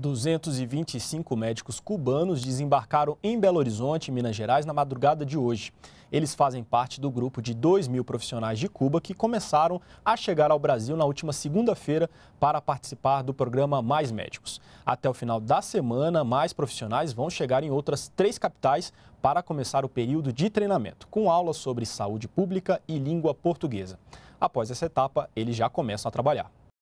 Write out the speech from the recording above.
225 médicos cubanos desembarcaram em Belo Horizonte, Minas Gerais, na madrugada de hoje. Eles fazem parte do grupo de 2 mil profissionais de Cuba que começaram a chegar ao Brasil na última segunda-feira para participar do programa Mais Médicos. Até o final da semana, mais profissionais vão chegar em outras três capitais para começar o período de treinamento, com aulas sobre saúde pública e língua portuguesa. Após essa etapa, eles já começam a trabalhar.